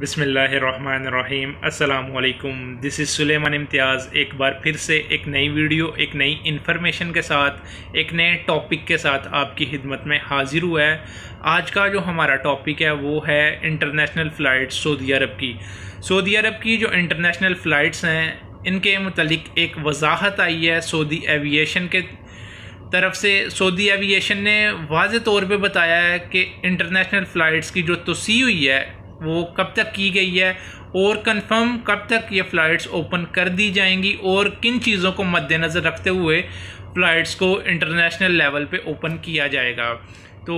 बिसमीम् अल्लाम this is Suleman इम्तियाज़ एक बार फिर से एक नई वीडियो एक नई इन्फॉर्मेशन के साथ एक नए टॉपिक के साथ आपकी खिदमत में हाज़िर हुआ है आज का जो हमारा टॉपिक है वो है इंटरनेशनल फ़्लाइट सऊदी अरब की सऊदी अरब की जो इंटरनेशनल फ़्लाइट्स हैं इनके मतलब एक वजाहत आई है सऊदी एविएशन के तरफ से सऊदी एविएशन ने वाज तौर पर बताया है कि इंटरनेशनल फ़्लाइट्स की जो तोसी हुई है वो कब तक की गई है और कंफर्म कब तक ये फ़्लाइट्स ओपन कर दी जाएंगी और किन चीज़ों को मद्देनज़र रखते हुए फ़्लाइट्स को इंटरनेशनल लेवल पे ओपन किया जाएगा तो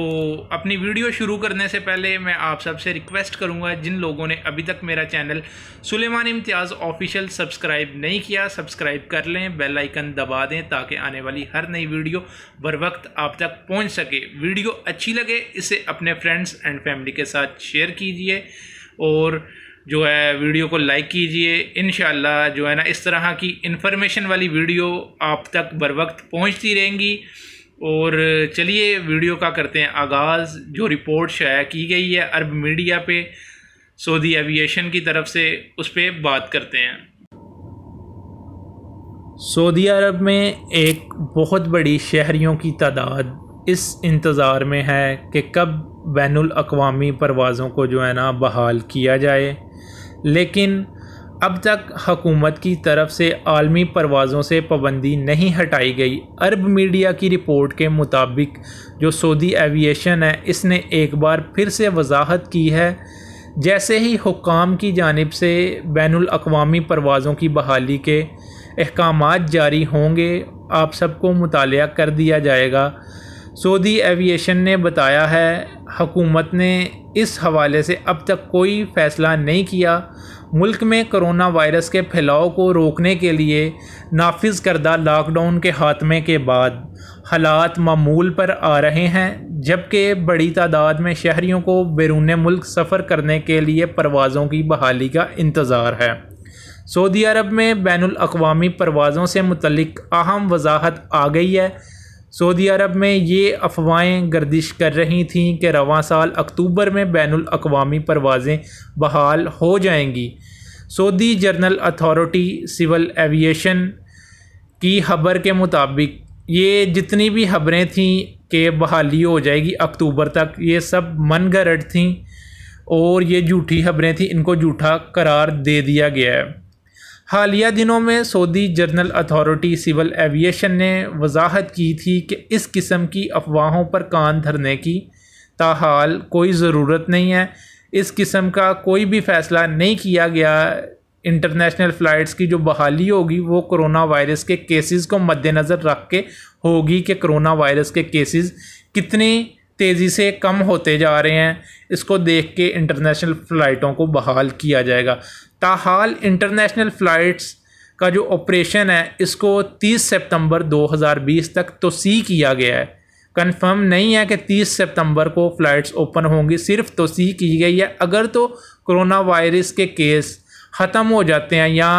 अपनी वीडियो शुरू करने से पहले मैं आप सबसे रिक्वेस्ट करूंगा जिन लोगों ने अभी तक मेरा channel Suleman Imtiaz official subscribe नहीं किया सब्सक्राइब कर लें बेल आइकन दबा दें ताकि आने वाली हर नई वीडियो बर वक्त आप तक पहुंच सके वीडियो अच्छी लगे इसे अपने फ्रेंड्स एंड फैमिली के साथ शेयर कीजिए और जो है वीडियो को लाइक कीजिए इन जो है ना इस तरह की इन्फॉर्मेशन वाली वीडियो आप तक बर वक्त पहुँचती रहेंगी और चलिए वीडियो का करते हैं आगाज़ जो रिपोर्ट शाया की गई है अरब मीडिया पे सऊदी एविएशन की तरफ से उस पर बात करते हैं सऊदी अरब में एक बहुत बड़ी शहरीों की तादाद इस इंतज़ार में है कि कब बैन अवी परवाज़ों को जो है ना बहाल किया जाए लेकिन अब तक हकूमत की तरफ से आलमी परवाज़ों से पाबंदी नहीं हटाई गई अरब मीडिया की रिपोर्ट के मुताबिक जो सऊदी एविएशन है इसने एक बार फिर से वजाहत की है जैसे ही हुकाम की जानब से बैन अवी परवाज़ों की बहाली के अहकाम जारी होंगे आप सबको मुताल कर दिया जाएगा सऊदी एविएशन ने बताया है हकूमत ने इस हवाले से अब तक कोई फ़ैसला नहीं किया मुल्क में करोना वायरस के फैलाव को रोकने के लिए नाफिज करदा लॉकडाउन के खात्मे के बाद हालात मामूल पर आ रहे हैं जबकि बड़ी तादाद में शहरीों को बैरून मुल्क सफ़र करने के लिए परवाज़ों की बहाली का इंतज़ार है सऊदी अरब में बैन अवी परवाज़ों से मुतलिक अहम वजाहत आ गई है सऊदी अरब में ये अफवाहें गर्दिश कर रही थीं कि रवा साल अक्टूबर में बैन अवी परवाज़ें बहाल हो जाएंगी Saudi general authority civil aviation की खबर के मुताबिक ये जितनी भी खबरें थीं कि बहाली हो जाएगी अक्टूबर तक ये सब मन गरट थीं और ये झूठी खबरें थीं इनको झूठा करार दे दिया गया है हालिया दिनों में Saudi general authority civil aviation ने वजाहत की थी कि इस किस्म की अफवाहों पर कान धरने की ताहाल कोई ज़रूरत नहीं है इस किस्म का कोई भी फ़ैसला नहीं किया गया इंटरनेशनल फ़्लाइट्स की जो बहाली होगी वो कोरोना वायरस के केसेस को मद्देनज़र रख के होगी कि कोरोना वायरस के केसेस कितने तेज़ी से कम होते जा रहे हैं इसको देख के इंटरनेशनल फ़्लाइटों को बहाल किया जाएगा ताहाल इंटरनेशनल फ़्लाइट्स का जो ऑपरेशन है इसको 30 सितंबर 2020 तक तो सी किया गया है कंफर्म नहीं है कि 30 सितंबर को फ़्लाइट्स ओपन होंगी सिर्फ तो सी की गई है अगर तो कोरोना वायरस के केस ख़त्म हो जाते हैं या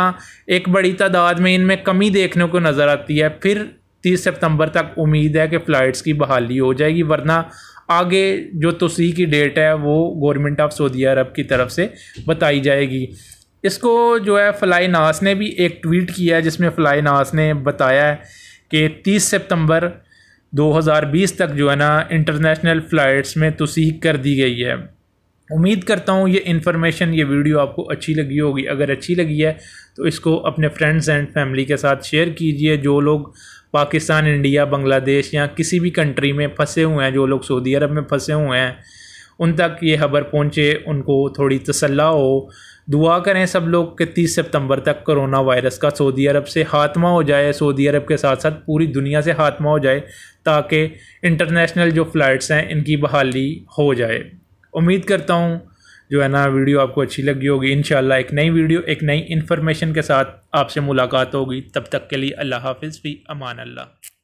एक बड़ी तादाद में इनमें कमी देखने को नज़र आती है फिर 30 सितंबर तक उम्मीद है कि फ़्लाइट्स की बहाली हो जाएगी वरना आगे जो तोसी की डेट है वो गवर्नमेंट ऑफ सऊदी अरब की तरफ से बताई जाएगी इसको जो है फ़लाई नास ने भी एक ट्वीट किया है जिसमें फ़लाई नास ने बताया है कि तीस सितंबर 2020 तक जो है ना इंटरनेशनल फ़्लाइट्स में तोसी कर दी गई है उम्मीद करता हूँ ये इन्फॉर्मेशन ये वीडियो आपको अच्छी लगी होगी अगर अच्छी लगी है तो इसको अपने फ्रेंड्स एंड फैमिली के साथ शेयर कीजिए जो लोग पाकिस्तान इंडिया बांग्लादेश या किसी भी कंट्री में फंसे हुए हैं जो लोग सऊदी अरब में फंसे हुए हैं उन तक ये खबर पहुँचे उनको थोड़ी तसल्ला हो दुआ करें सब लोग कि तीस सितंबर तक कोरोना वायरस का सऊदी अरब से खात्मा हो जाए सऊदी अरब के साथ साथ पूरी दुनिया से खात्मा हो जाए ताकि इंटरनेशनल जो फ़्लाइट्स हैं इनकी बहाली हो जाए उम्मीद करता हूँ जो है ना वीडियो आपको अच्छी लगी होगी इन एक नई वीडियो एक नई इन्फॉर्मेशन के साथ आपसे मुलाकात होगी तब तक के लिए अल्लाह हाफिज़ फ़ी अमान अल्लाह